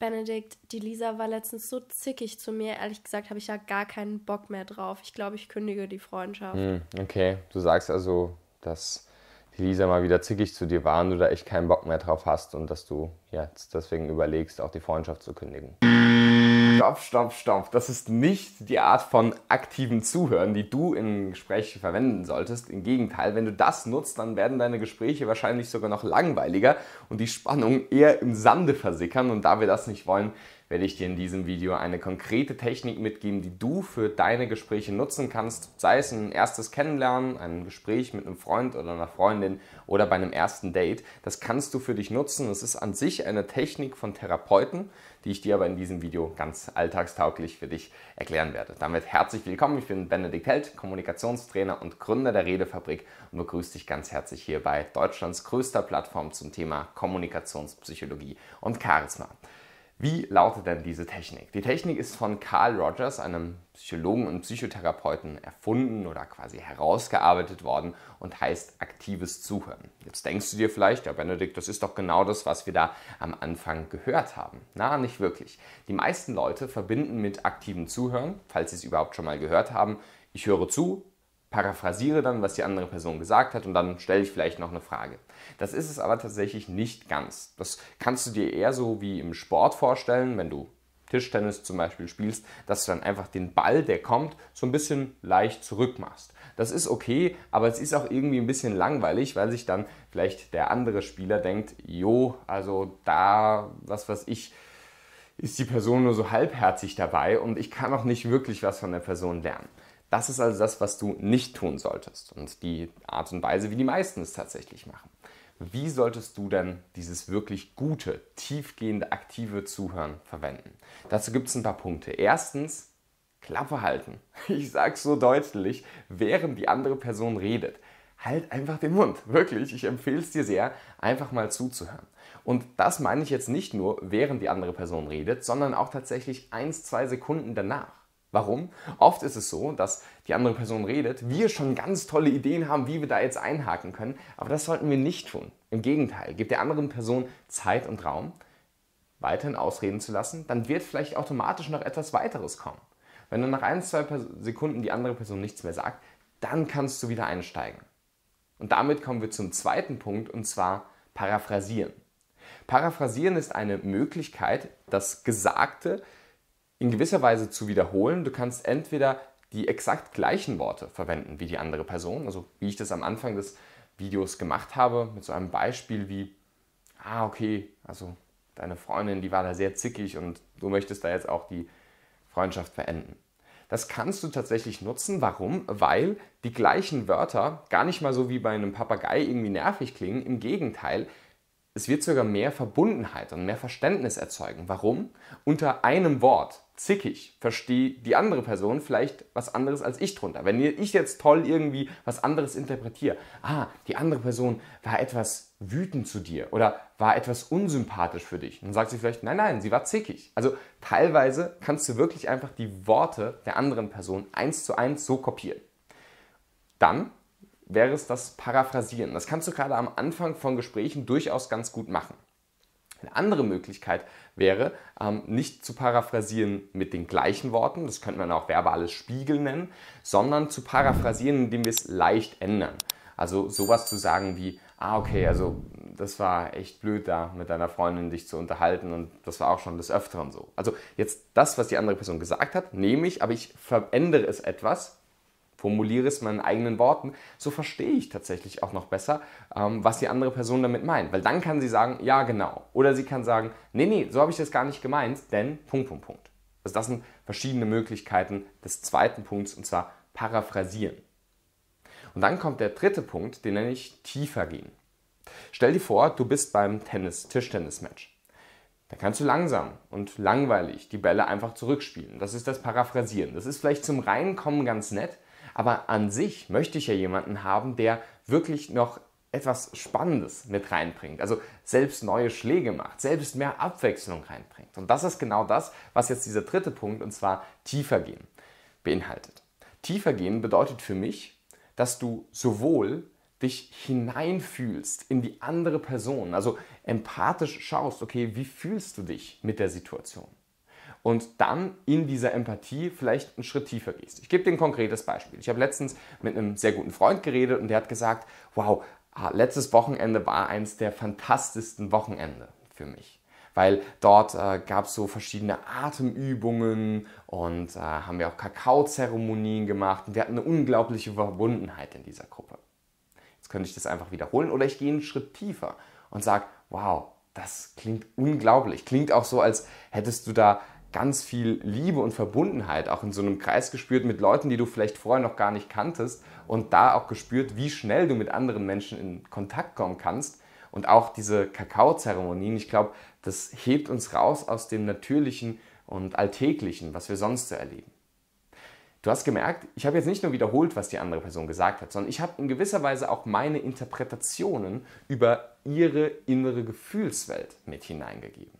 Benedikt, die Lisa war letztens so zickig zu mir. Ehrlich gesagt habe ich ja gar keinen Bock mehr drauf. Ich glaube, ich kündige die Freundschaft. Hm, okay, du sagst also, dass die Lisa mal wieder zickig zu dir war und du da echt keinen Bock mehr drauf hast und dass du jetzt deswegen überlegst, auch die Freundschaft zu kündigen stopp, stopp, stopp. Das ist nicht die Art von aktiven Zuhören, die du im Gespräch verwenden solltest. Im Gegenteil, wenn du das nutzt, dann werden deine Gespräche wahrscheinlich sogar noch langweiliger und die Spannung eher im Sande versickern. Und da wir das nicht wollen, werde ich dir in diesem Video eine konkrete Technik mitgeben, die du für deine Gespräche nutzen kannst, sei es ein erstes Kennenlernen, ein Gespräch mit einem Freund oder einer Freundin oder bei einem ersten Date. Das kannst du für dich nutzen. Es ist an sich eine Technik von Therapeuten, die ich dir aber in diesem Video ganz alltagstauglich für dich erklären werde. Damit herzlich willkommen. Ich bin Benedikt Held, Kommunikationstrainer und Gründer der Redefabrik und begrüße dich ganz herzlich hier bei Deutschlands größter Plattform zum Thema Kommunikationspsychologie und Charisma. Wie lautet denn diese Technik? Die Technik ist von Carl Rogers, einem Psychologen und Psychotherapeuten, erfunden oder quasi herausgearbeitet worden und heißt aktives Zuhören. Jetzt denkst du dir vielleicht, ja Benedikt, das ist doch genau das, was wir da am Anfang gehört haben. Na, nicht wirklich. Die meisten Leute verbinden mit aktivem Zuhören, falls sie es überhaupt schon mal gehört haben, ich höre zu, paraphrasiere dann, was die andere Person gesagt hat und dann stelle ich vielleicht noch eine Frage. Das ist es aber tatsächlich nicht ganz. Das kannst du dir eher so wie im Sport vorstellen, wenn du Tischtennis zum Beispiel spielst, dass du dann einfach den Ball, der kommt, so ein bisschen leicht zurückmachst. Das ist okay, aber es ist auch irgendwie ein bisschen langweilig, weil sich dann vielleicht der andere Spieler denkt, jo, also da, was weiß ich, ist die Person nur so halbherzig dabei und ich kann auch nicht wirklich was von der Person lernen. Das ist also das, was du nicht tun solltest und die Art und Weise, wie die meisten es tatsächlich machen. Wie solltest du denn dieses wirklich gute, tiefgehende, aktive Zuhören verwenden? Dazu gibt es ein paar Punkte. Erstens, Klappe halten. Ich sag's so deutlich, während die andere Person redet. Halt einfach den Mund. Wirklich, ich empfehle es dir sehr, einfach mal zuzuhören. Und das meine ich jetzt nicht nur, während die andere Person redet, sondern auch tatsächlich eins, zwei Sekunden danach. Warum? Oft ist es so, dass die andere Person redet, wir schon ganz tolle Ideen haben, wie wir da jetzt einhaken können, aber das sollten wir nicht tun. Im Gegenteil, gib der anderen Person Zeit und Raum, weiterhin ausreden zu lassen, dann wird vielleicht automatisch noch etwas weiteres kommen. Wenn dann nach ein, zwei Sekunden die andere Person nichts mehr sagt, dann kannst du wieder einsteigen. Und damit kommen wir zum zweiten Punkt und zwar paraphrasieren. Paraphrasieren ist eine Möglichkeit, das Gesagte in gewisser Weise zu wiederholen. Du kannst entweder die exakt gleichen Worte verwenden wie die andere Person, also wie ich das am Anfang des Videos gemacht habe, mit so einem Beispiel wie, ah, okay, also deine Freundin, die war da sehr zickig und du möchtest da jetzt auch die Freundschaft beenden. Das kannst du tatsächlich nutzen. Warum? Weil die gleichen Wörter gar nicht mal so wie bei einem Papagei irgendwie nervig klingen. Im Gegenteil, es wird sogar mehr Verbundenheit und mehr Verständnis erzeugen. Warum? Unter einem Wort, zickig, versteht die andere Person vielleicht was anderes als ich drunter. Wenn ich jetzt toll irgendwie was anderes interpretiere, ah, die andere Person war etwas wütend zu dir oder war etwas unsympathisch für dich, dann sagt sie vielleicht, nein, nein, sie war zickig. Also teilweise kannst du wirklich einfach die Worte der anderen Person eins zu eins so kopieren. Dann wäre es das Paraphrasieren. Das kannst du gerade am Anfang von Gesprächen durchaus ganz gut machen. Eine andere Möglichkeit wäre, ähm, nicht zu paraphrasieren mit den gleichen Worten, das könnte man auch verbales Spiegel nennen, sondern zu paraphrasieren, indem wir es leicht ändern. Also sowas zu sagen wie, ah okay, also das war echt blöd da mit deiner Freundin dich zu unterhalten und das war auch schon des Öfteren so. Also jetzt das, was die andere Person gesagt hat, nehme ich, aber ich verändere es etwas formuliere es meinen eigenen Worten, so verstehe ich tatsächlich auch noch besser, ähm, was die andere Person damit meint. Weil dann kann sie sagen, ja, genau. Oder sie kann sagen, nee, nee, so habe ich das gar nicht gemeint, denn Punkt, Punkt, Punkt. Also das sind verschiedene Möglichkeiten des zweiten Punkts und zwar paraphrasieren. Und dann kommt der dritte Punkt, den nenne ich tiefer gehen. Stell dir vor, du bist beim Tennis, Tischtennis-Match. Da kannst du langsam und langweilig die Bälle einfach zurückspielen. Das ist das Paraphrasieren. Das ist vielleicht zum Reinkommen ganz nett, aber an sich möchte ich ja jemanden haben, der wirklich noch etwas Spannendes mit reinbringt. Also selbst neue Schläge macht, selbst mehr Abwechslung reinbringt. Und das ist genau das, was jetzt dieser dritte Punkt, und zwar tiefer gehen, beinhaltet. Tiefer gehen bedeutet für mich, dass du sowohl dich hineinfühlst in die andere Person, also empathisch schaust, okay, wie fühlst du dich mit der Situation? und dann in dieser Empathie vielleicht einen Schritt tiefer gehst. Ich gebe dir ein konkretes Beispiel. Ich habe letztens mit einem sehr guten Freund geredet und der hat gesagt, wow, ah, letztes Wochenende war eines der fantastischsten Wochenende für mich weil dort äh, gab es so verschiedene Atemübungen und äh, haben wir auch Kakaozeremonien gemacht und wir hatten eine unglaubliche Verbundenheit in dieser Gruppe. Jetzt könnte ich das einfach wiederholen oder ich gehe einen Schritt tiefer und sage, wow, das klingt unglaublich. Klingt auch so, als hättest du da ganz viel Liebe und Verbundenheit auch in so einem Kreis gespürt mit Leuten, die du vielleicht vorher noch gar nicht kanntest und da auch gespürt, wie schnell du mit anderen Menschen in Kontakt kommen kannst und auch diese Kakaozeremonien. Ich glaube, das hebt uns raus aus dem Natürlichen und Alltäglichen, was wir sonst so erleben. Du hast gemerkt, ich habe jetzt nicht nur wiederholt, was die andere Person gesagt hat, sondern ich habe in gewisser Weise auch meine Interpretationen über ihre innere Gefühlswelt mit hineingegeben.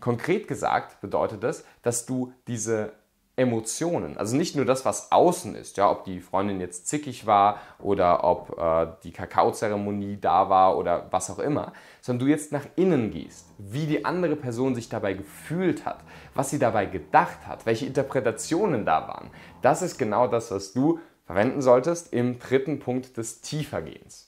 Konkret gesagt bedeutet das, dass du diese Emotionen, also nicht nur das, was außen ist, ja, ob die Freundin jetzt zickig war oder ob äh, die Kakaozeremonie da war oder was auch immer, sondern du jetzt nach innen gehst, wie die andere Person sich dabei gefühlt hat, was sie dabei gedacht hat, welche Interpretationen da waren. Das ist genau das, was du verwenden solltest im dritten Punkt des Tiefergehens.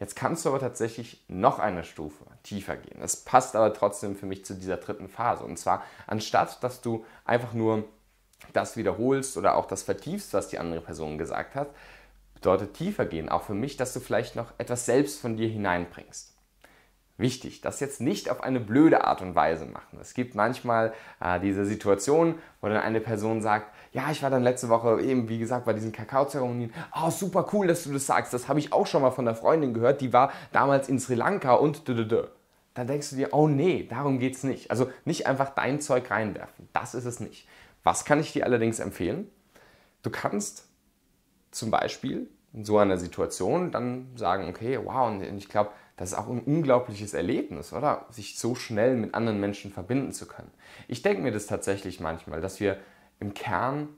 Jetzt kannst du aber tatsächlich noch eine Stufe tiefer gehen. Das passt aber trotzdem für mich zu dieser dritten Phase. Und zwar, anstatt dass du einfach nur das wiederholst oder auch das vertiefst, was die andere Person gesagt hat, bedeutet tiefer gehen auch für mich, dass du vielleicht noch etwas selbst von dir hineinbringst wichtig, das jetzt nicht auf eine blöde Art und Weise machen. Es gibt manchmal äh, diese Situation, wo dann eine Person sagt, ja, ich war dann letzte Woche eben, wie gesagt, bei diesen Kakaozeremonien. Oh, super cool, dass du das sagst. Das habe ich auch schon mal von der Freundin gehört, die war damals in Sri Lanka und d -d -d. Dann denkst du dir, oh nee, darum geht es nicht. Also nicht einfach dein Zeug reinwerfen. Das ist es nicht. Was kann ich dir allerdings empfehlen? Du kannst zum Beispiel in so einer Situation dann sagen, okay, wow, und ich glaube, das ist auch ein unglaubliches Erlebnis, oder? Sich so schnell mit anderen Menschen verbinden zu können. Ich denke mir das tatsächlich manchmal, dass wir im Kern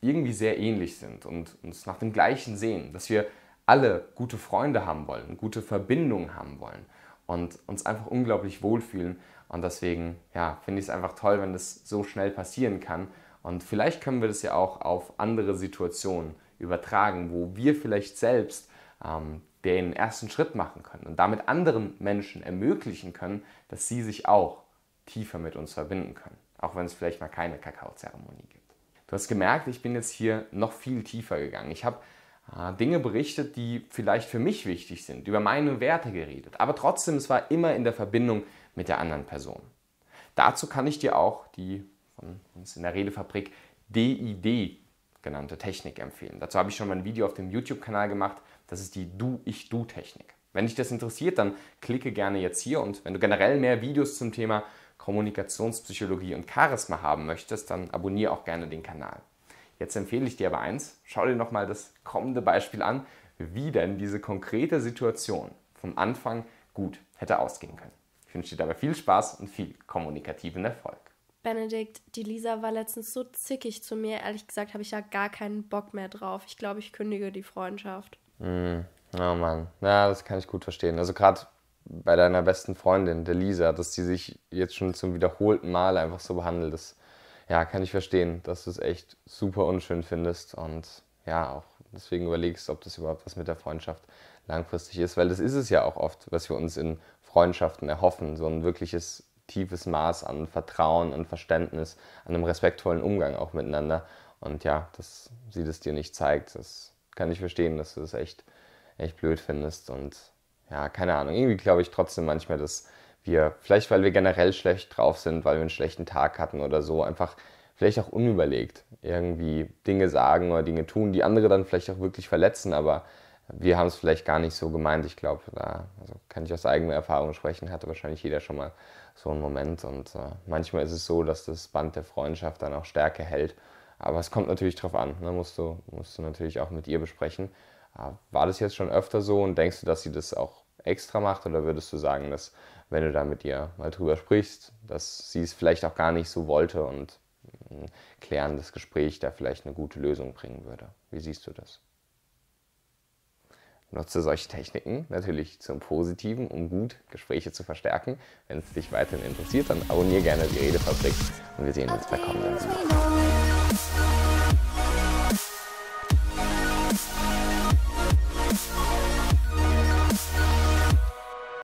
irgendwie sehr ähnlich sind und uns nach dem Gleichen sehen, dass wir alle gute Freunde haben wollen, gute Verbindungen haben wollen und uns einfach unglaublich wohlfühlen. Und deswegen ja, finde ich es einfach toll, wenn das so schnell passieren kann. Und vielleicht können wir das ja auch auf andere Situationen übertragen, wo wir vielleicht selbst ähm, den ersten Schritt machen können und damit anderen Menschen ermöglichen können, dass sie sich auch tiefer mit uns verbinden können, auch wenn es vielleicht mal keine Kakaozeremonie gibt. Du hast gemerkt, ich bin jetzt hier noch viel tiefer gegangen. Ich habe äh, Dinge berichtet, die vielleicht für mich wichtig sind, über meine Werte geredet, aber trotzdem, es war immer in der Verbindung mit der anderen Person. Dazu kann ich dir auch die von uns in der Redefabrik DID genannte Technik empfehlen. Dazu habe ich schon mal ein Video auf dem YouTube-Kanal gemacht. Das ist die Du-Ich-Du-Technik. Wenn dich das interessiert, dann klicke gerne jetzt hier und wenn du generell mehr Videos zum Thema Kommunikationspsychologie und Charisma haben möchtest, dann abonniere auch gerne den Kanal. Jetzt empfehle ich dir aber eins, schau dir nochmal das kommende Beispiel an, wie denn diese konkrete Situation vom Anfang gut hätte ausgehen können. Ich wünsche dir dabei viel Spaß und viel kommunikativen Erfolg. Benedikt, die Lisa war letztens so zickig zu mir. Ehrlich gesagt habe ich ja gar keinen Bock mehr drauf. Ich glaube, ich kündige die Freundschaft. Mm, oh Mann, ja, das kann ich gut verstehen. Also gerade bei deiner besten Freundin, der Lisa, dass sie sich jetzt schon zum wiederholten Mal einfach so behandelt, das ja, kann ich verstehen, dass du es echt super unschön findest und ja, auch deswegen überlegst, ob das überhaupt was mit der Freundschaft langfristig ist, weil das ist es ja auch oft, was wir uns in Freundschaften erhoffen, so ein wirkliches tiefes Maß an Vertrauen, an Verständnis, an einem respektvollen Umgang auch miteinander. Und ja, dass sie das dir nicht zeigt, das kann ich verstehen, dass du das echt, echt blöd findest. Und ja, keine Ahnung. Irgendwie glaube ich trotzdem manchmal, dass wir, vielleicht weil wir generell schlecht drauf sind, weil wir einen schlechten Tag hatten oder so, einfach vielleicht auch unüberlegt irgendwie Dinge sagen oder Dinge tun, die andere dann vielleicht auch wirklich verletzen, aber wir haben es vielleicht gar nicht so gemeint. Ich glaube, da also kann ich aus eigener Erfahrung sprechen, hatte wahrscheinlich jeder schon mal so einen Moment. Und äh, manchmal ist es so, dass das Band der Freundschaft dann auch Stärke hält aber es kommt natürlich drauf an, ne? musst, du, musst du natürlich auch mit ihr besprechen. Ah, war das jetzt schon öfter so und denkst du, dass sie das auch extra macht oder würdest du sagen, dass wenn du da mit ihr mal drüber sprichst, dass sie es vielleicht auch gar nicht so wollte und ein hm, klärendes Gespräch da vielleicht eine gute Lösung bringen würde? Wie siehst du das? Nutze solche Techniken natürlich zum Positiven, um gut Gespräche zu verstärken. Wenn es dich weiterhin interessiert, dann abonniere gerne die Redefabrik und wir sehen uns bei kommenden Videos.